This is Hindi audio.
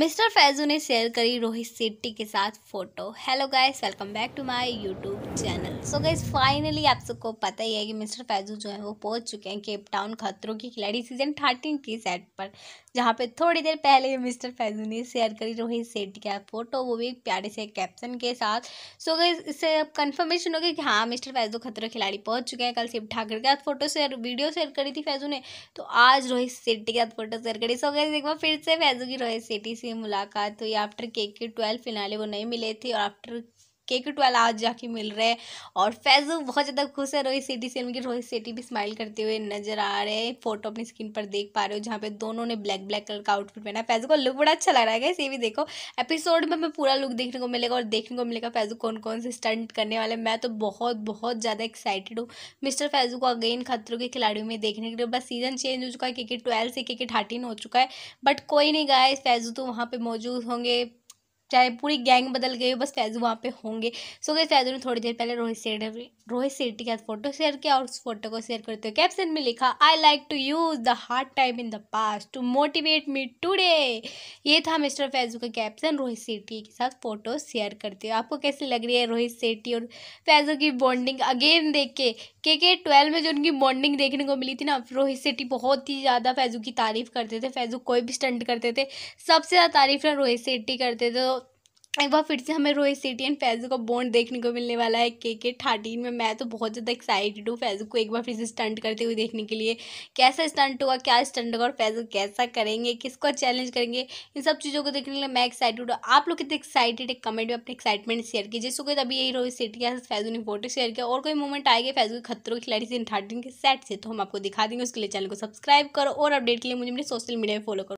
मिस्टर फैजू ने शेयर करी रोहित शेट्टी के साथ photo hello guys welcome back to my YouTube channel so guys finally आप सबको पता ही है कि मिस्टर फैजू जो है वो पहुंच चुके हैं केप टाउन खतरों की खिलाड़ी सीजन थर्टीन की सेट पर जहां पे थोड़ी देर पहले मिस्टर फैजू ने शेयर करी रोहित शेट्टी का फोटो वो भी एक प्यारे से कैप्शन के साथ सो गाइस इससे अब कन्फर्मेशन हो गई कि हाँ मिस्टर फैजू खतरों खिलाड़ी पहुँच चुके हैं कल शिव ठाकर के साथ फोटो शेयर वीडियो शेयर करी थी फैजू ने तो आज रोहित शेट्टी के साथ फोटो शेयर करी सो गई एक बार फिर से फैजू की रोहित शेट्टी मुलाकात हुई आफ्टर के के ट्वेल्व फिनाले वो नहीं मिले थे और आफ्टर के के ट्वेल्व आज जाके मिल रहे हैं और फैजो बहुत ज़्यादा खुश है रोहित सेटी से उनकी रोहित सेठी भी स्माइल करते हुए नजर आ रहे हैं फोटो अपनी स्क्रीन पर देख पा रहे हो जहाँ पे दोनों ने ब्लैक ब्लैक कलर का आउटफिट पहना है फैजू का लुक बड़ा अच्छा लग रहा है ये भी देखो एपिसोड में हमें पूरा लुक देखने को मिलेगा और देखने को मिलेगा फैजू कौन कौन से स्टंट करने वाले मैं तो बहुत बहुत ज़्यादा एक्साइटेड हूँ मिस्टर फैजू को अगेन खतरों के खिलाड़ियों में देखने के लिए बस सीजन चेंज हो चुका है के के ट्वेल्व से के के थर्टीन हो चुका है बट कोई नहीं गाय फैजू तो वहाँ पर मौजूद होंगे चाहे पूरी गैंग बदल गई हो बस फैजू वहाँ पे होंगे सो गए फैजू ने थोड़ी देर पहले रोहित सेठी रोहित सेठी के साथ फोटो शेयर किया और उस फोटो को शेयर करते हुए कैप्शन में लिखा I like to use the hard time in the past to motivate me today ये था मिस्टर फैजू का कैप्शन रोहित सेठी के साथ फोटो शेयर करते हुए आपको कैसी लग रही है रोहित सेठी और फैजू की बॉन्डिंग अगेन देख के के के ट्वेल्व में जो उनकी बॉन्डिंग देखने को मिली थी ना रोहित सेठी बहुत ही ज़्यादा फैजू की तारीफ़ करते थे फैजू कोई भी स्टंट करते थे सबसे ज़्यादा तारीफ ना रोहित सेठी करते थे तो एक बार फिर से हमें रोहित सेटी एंड फैजू का बॉन्ड देखने को मिलने वाला है के के थर्टीन में मैं तो बहुत ज़्यादा एक्साइटेड हूँ फैजू को एक बार फिर से स्टंट करते हुए देखने के लिए कैसा स्टंट होगा क्या स्टंट होगा और फैजू कैसा करेंगे किसको चैलेंज करेंगे इन सब चीज़ों को देखने के लिए मैं एक्साइटेड हूँ आप लोग कितने एक्साइटेड है कमेंट में अपने एक्साइटमेंट शेयर कीजिए सो तभी यही रोहित सेठी के फैजू ने फोटो शेयर किया और कोई मूवमेंट आएगा फैजू के खतरों के खिलाड़ी से थर्टीन के सेट से तो हम आपको दिखा देंगे उसके लिए चैनल को सब्सक्राइब करो और अपडेट के लिए मुझे अपने सोशल मीडिया में फॉलो करो